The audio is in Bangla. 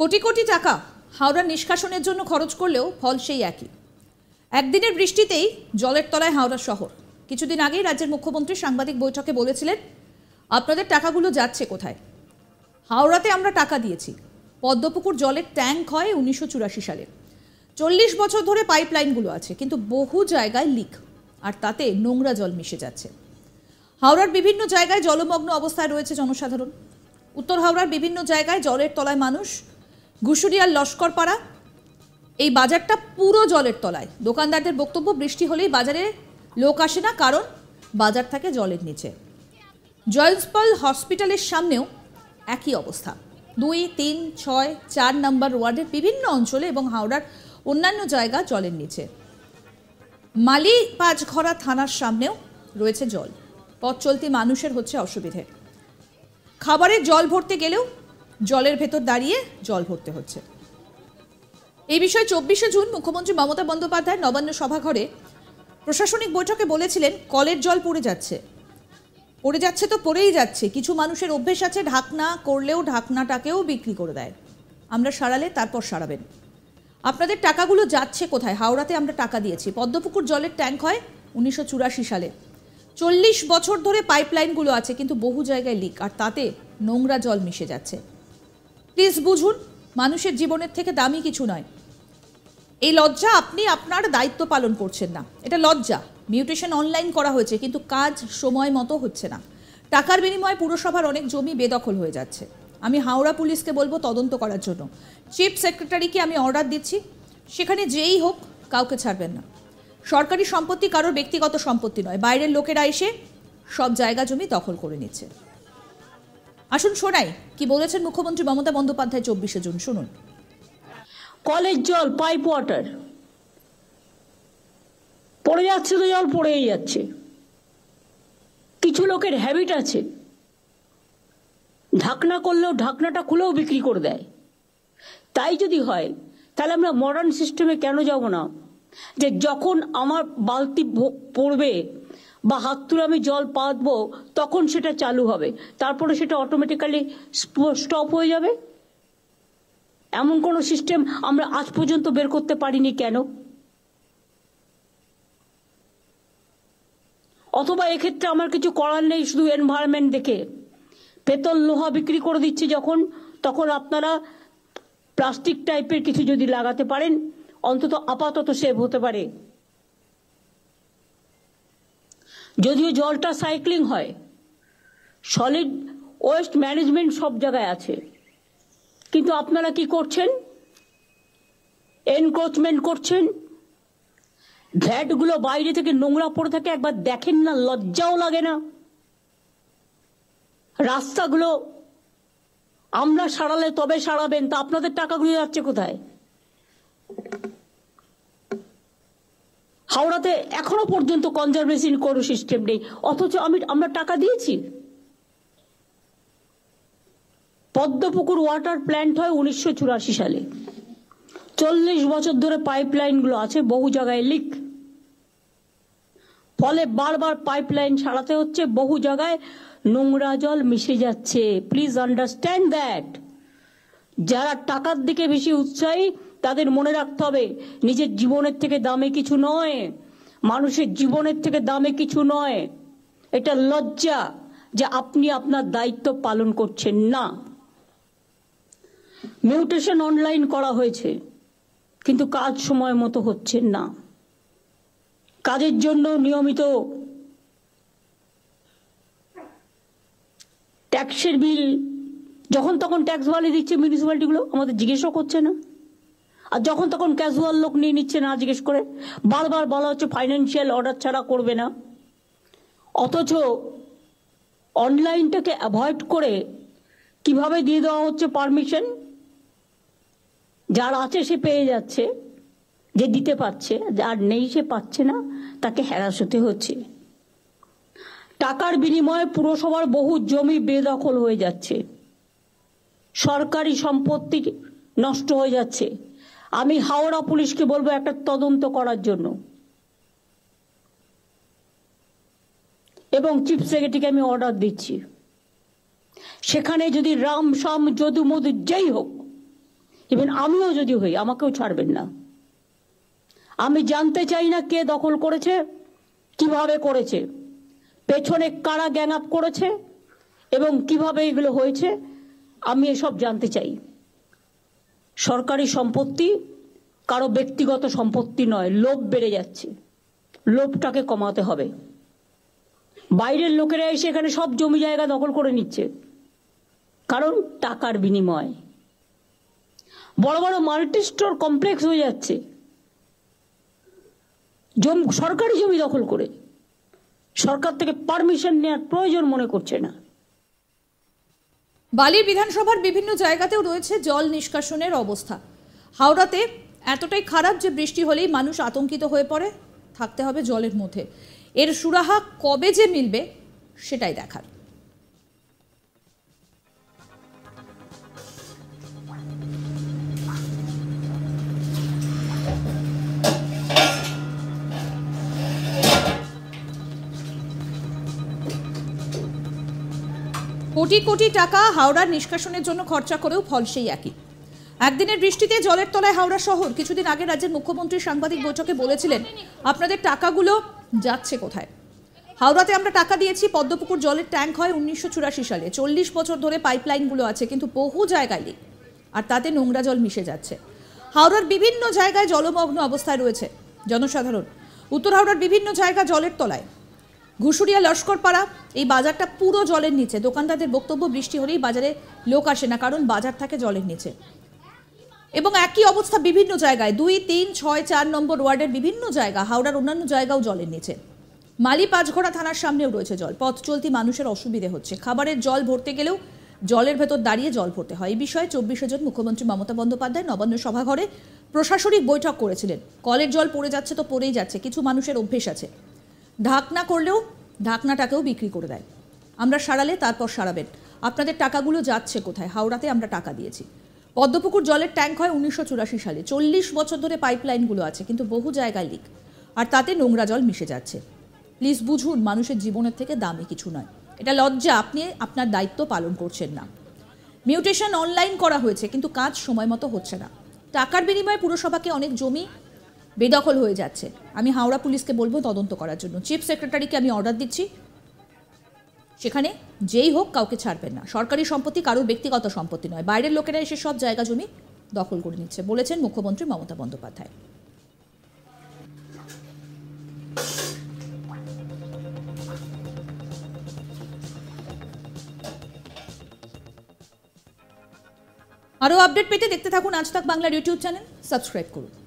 কোটি কোটি টাকা হাওড়া নিষ্কাশনের জন্য খরচ করলেও ফল সেই একই একদিনের বৃষ্টিতেই জলের তলায় হাওড়া শহর কিছুদিন আগেই রাজ্যের মুখ্যমন্ত্রী সাংবাদিক বৈঠকে বলেছিলেন আপনাদের টাকাগুলো যাচ্ছে কোথায় হাওড়াতে আমরা টাকা দিয়েছি পদ্মপুকুর জলের ট্যাঙ্ক হয় উনিশশো সালে চল্লিশ বছর ধরে পাইপলাইনগুলো আছে কিন্তু বহু জায়গায় লিক আর তাতে নোংরা জল মিশে যাচ্ছে হাওড়ার বিভিন্ন জায়গায় জলমগ্ন অবস্থায় রয়েছে জনসাধারণ উত্তর হাওড়ার বিভিন্ন জায়গায় জলের তলায় মানুষ ঘুষুরিয়ার লস্করপাড়া এই বাজারটা পুরো জলের তলায় দোকানদারদের বক্তব্য বৃষ্টি হলেই বাজারে লোক আসে না কারণ বাজার থাকে জলের নিচে জয়সপল হসপিটালের সামনেও একই অবস্থা দুই তিন ছয় চার নম্বর ওয়ার্ডের বিভিন্ন অঞ্চলে এবং হাওড়ার অন্যান্য জায়গা জলের নিচে মালি পাঁচঘরা থানার সামনেও রয়েছে জল পথ চলতি মানুষের হচ্ছে অসুবিধে খাবারের জল ভরতে গেলেও জলের ভেতর দাঁড়িয়ে জল ভরতে হচ্ছে এই বিষয়ে চব্বিশে জুন মুখ্যমন্ত্রী মমতা বন্দ্যোপাধ্যায় নবান্ন সভাঘরে প্রশাসনিক বৈঠকে বলেছিলেন কলের জল পড়ে যাচ্ছে পড়ে যাচ্ছে তো পড়েই যাচ্ছে কিছু মানুষের অভ্যেস আছে ঢাকনা করলেও ঢাকনাটাকেও বিক্রি করে দেয় আমরা সারালে তারপর সারাবেন আপনাদের টাকাগুলো যাচ্ছে কোথায় হাওড়াতে আমরা টাকা দিয়েছি পদ্মপুকুর জলের ট্যাঙ্ক হয় উনিশশো সালে চল্লিশ বছর ধরে পাইপলাইনগুলো আছে কিন্তু বহু জায়গায় লিক আর তাতে নোংরা জল মিশে যাচ্ছে প্লিজ বুঝুন মানুষের জীবনের থেকে দামি কিছু নয় এই লজ্জা আপনি আপনার দায়িত্ব পালন করছেন না এটা লজ্জা মিউটেশন অনলাইন করা হয়েছে কিন্তু কাজ সময় মতো হচ্ছে না টাকার বিনিময়ে পুরসভার অনেক জমি বেদখল হয়ে যাচ্ছে আমি হাওড়া পুলিশকে বলবো তদন্ত করার জন্য চিফ সেক্রেটারিকে আমি অর্ডার দিচ্ছি সেখানে যেই হোক কাউকে ছাড়বেন না সরকারি সম্পত্তি কারোর ব্যক্তিগত সম্পত্তি নয় বাইরের লোকেরা এসে সব জায়গা জমি দখল করে নিচ্ছে আসুন শোনাই কি বলেছেন মুখ্যমন্ত্রী মমতা বন্দ্যোপাধ্যায় চব্বিশে জুন শুনুন কলের জল পাইপ ওয়াটার পড়ে যাচ্ছে তো জল পড়েই যাচ্ছে কিছু লোকের হ্যাবিট আছে ঢাকনা করলেও ঢাকনাটা খুলেও বিক্রি করে দেয় তাই যদি হয় তাহলে আমরা মডার্ন সিস্টেমে কেন যাব না যে যখন আমার বালতি পড়বে বা হাত তুলে আমি জল পাতবো তখন সেটা চালু হবে তারপরে সেটা অটোমেটিক্যালি স্টপ হয়ে যাবে এমন কোনো সিস্টেম আমরা আজ পর্যন্ত বের করতে পারিনি কেন অথবা এক্ষেত্রে আমার কিছু করার নেই শুধু এনভায়রনমেন্ট দেখে পেতল লোহা বিক্রি করে দিচ্ছে যখন তখন আপনারা প্লাস্টিক টাইপের কিছু যদি লাগাতে পারেন অন্তত আপাতত সেভ হতে পারে যদিও জলটা সাইক্লিং হয় সলিড ওয়েস্ট ম্যানেজমেন্ট সব জায়গায় আছে কিন্তু আপনারা কি করছেন এনক্রোচমেন্ট করছেন ভ্যাটগুলো বাইরে থেকে নোংরা পড়ে থাকে একবার দেখেন না লজ্জাও লাগে না রাস্তাগুলো আমরা সারালে তবে সারাবেন তা আপনাদের টাকাগুলো যাচ্ছে কোথায় হাওড়াতে এখনো পর্যন্ত কনজারভেশন করো সিস্টেম নেই অথচ আমি আমরা টাকা দিয়েছি পদ্মপুকুর ওয়াটার প্ল্যান্ট হয় উনিশশো সালে চল্লিশ বছর ধরে পাইপলাইনগুলো আছে বহু জায়গায় লিক ফলে বারবার পাইপলাইন ছাড়াতে হচ্ছে বহু জায়গায় নোংরা জল মিশে যাচ্ছে প্লিজ আন্ডারস্ট্যান্ড দ্যাট যারা টাকার দিকে বেশি উৎসাহী তাদের মনে রাখতে হবে নিজের জীবনের থেকে দামে কিছু নয় মানুষের জীবনের থেকে দামে কিছু নয় এটা লজ্জা যে আপনি আপনার দায়িত্ব পালন করছেন না মিউটেশন অনলাইন করা হয়েছে কিন্তু কাজ সময় মতো হচ্ছে না কাজের জন্য নিয়মিত ট্যাক্সের বিল যখন তখন ট্যাক্স ভালো দিচ্ছে মিউনিসিপ্যালিটিগুলো আমাদের জিজ্ঞেসও করছে না আর যখন তখন ক্যাজুয়াল লোক নিয়ে নিচ্ছে না জিজ্ঞেস করে বারবার বলা হচ্ছে ফাইন্যান্সিয়াল অর্ডার ছাড়া করবে না অথচ অনলাইনটাকে অ্যাভয়েড করে কিভাবে দিয়ে দেওয়া হচ্ছে পারমিশন যার আছে সে পেয়ে যাচ্ছে যে দিতে পারছে যার নেই সে পাচ্ছে না তাকে হ্যারাস হতে হচ্ছে টাকার বিনিময়ে পুরসভার বহু জমি বেদখল হয়ে যাচ্ছে সরকারি সম্পত্তি নষ্ট হয়ে যাচ্ছে আমি হাওড়া পুলিশকে বলবো একটা তদন্ত করার জন্য এবং চিফ সেক্রেটারিকে আমি অর্ডার দিচ্ছি সেখানে যদি রাম সাম যদু মধু যাই হোক ইভেন আমিও যদি হই আমাকেও ছাড়বেন না আমি জানতে চাই না কে দখল করেছে কিভাবে করেছে পেছনে কারা গ্যাং আপ করেছে এবং কিভাবে এগুলো হয়েছে আমি এসব জানতে চাই সরকারি সম্পত্তি কারো ব্যক্তিগত সম্পত্তি নয় লোভ বেড়ে যাচ্ছে লোভটাকে কমাতে হবে বাইরের লোকেরা এসে এখানে সব জমি জায়গা দখল করে নিচ্ছে কারণ টাকার বিনিময় বড় বড় মাল্টি স্টোর কমপ্লেক্স হয়ে যাচ্ছে সরকারি জমি দখল করে সরকার থেকে পারমিশন নেওয়ার প্রয়োজন মনে করছে না বালির বিধানসভার বিভিন্ন জায়গাতেও রয়েছে জল নিষ্কাশনের অবস্থা হাওড়াতে এতটাই খারাপ যে বৃষ্টি হলেই মানুষ আতঙ্কিত হয়ে পড়ে থাকতে হবে জলের মধ্যে এর সুরাহা কবে যে মিলবে সেটাই দেখার Thank you. কোটি কোটি টাকা হাওড়ার নিষ্কাশনের জন্য খরচা করেও ফল সেই একই একদিনের বৃষ্টিতে জলের তলায় হাওড়া শহর কিছুদিন আগে রাজ্যের মুখ্যমন্ত্রী সাংবাদিক বৈঠকে বলেছিলেন আপনাদের টাকাগুলো যাচ্ছে কোথায় হাওড়াতে আমরা টাকা দিয়েছি পদ্মপুকুর জলের ট্যাঙ্ক হয় উনিশশো সালে চল্লিশ বছর ধরে পাইপলাইনগুলো আছে কিন্তু বহু জায়গায় আর তাতে নোংরা জল মিশে যাচ্ছে হাওড়ার বিভিন্ন জায়গায় জলমগ্ন অবস্থায় রয়েছে জনসাধারণ উত্তর হাওড়ার বিভিন্ন জায়গা জলের তলায় ঘুষুরিয়া লস্করপাড়া এই বাজারটা পুরো জলের নিচে দোকানদারদের বক্তব্য বৃষ্টি হলেই বাজারে লোক আসে না কারণ বাজার থাকে জলের নিচে এবং একই অবস্থা বিভিন্ন জায়গায় দুই তিন ছয় চার নম্বর ওয়ার্ডের বিভিন্ন জায়গা হাওড়ার অন্যান্য জায়গাও জলের নিচে মালি পাঁচঘোড়া থানার সামনেও রয়েছে জল পথ চলতি মানুষের অসুবিধে হচ্ছে খাবারের জল ভরতে গেলেও জলের ভেতর দাঁড়িয়ে জল ভরতে হয় এই বিষয়ে চব্বিশে জন মুখ্যমন্ত্রী মমতা বন্দ্যোপাধ্যায় নবান্ন সভাঘরে প্রশাসনিক বৈঠক করেছিলেন কলের জল পড়ে যাচ্ছে তো পড়েই যাচ্ছে কিছু মানুষের অভ্যেস আছে ঢাকনা করলেও ঢাকনাটাকেও বিক্রি করে দেয় আমরা সারালে তারপর সারাবেন আপনাদের টাকাগুলো যাচ্ছে কোথায় হাওড়াতে আমরা টাকা দিয়েছি পদ্মপুকুর জলের ট্যাঙ্ক হয় উনিশশো সালে চল্লিশ বছর ধরে পাইপলাইনগুলো আছে কিন্তু বহু জায়গায় লিক আর তাতে নোংরা জল মিশে যাচ্ছে প্লিজ বুঝুন মানুষের জীবনের থেকে দামি কিছু নয় এটা লজ্জা আপনি আপনার দায়িত্ব পালন করছেন না মিউটেশন অনলাইন করা হয়েছে কিন্তু কাজ সময় মতো হচ্ছে না টাকার বিনিময়ে পুরসভাকে অনেক জমি বেদখল হয়ে যাচ্ছে আমি হাওড়া পুলিশকে বলবো তদন্ত করার জন্য চিফ সেক্রেটারিকে আমি অর্ডার দিচ্ছি সেখানে যেই হোক কাউকে ছাড়বেন না সরকারি সম্পত্তি কারোর ব্যক্তিগত সম্পত্তি নয় বাইরের লোকেরা এসে সব জায়গা জমি দখল করে নিচ্ছে বলেছেন মুখ্যমন্ত্রী মমতা বন্দ্যোপাধ্যায় আরও আপডেট পেতে দেখতে থাকুন আজ তাক বাংলার ইউটিউব চ্যানেল সাবস্ক্রাইব করুন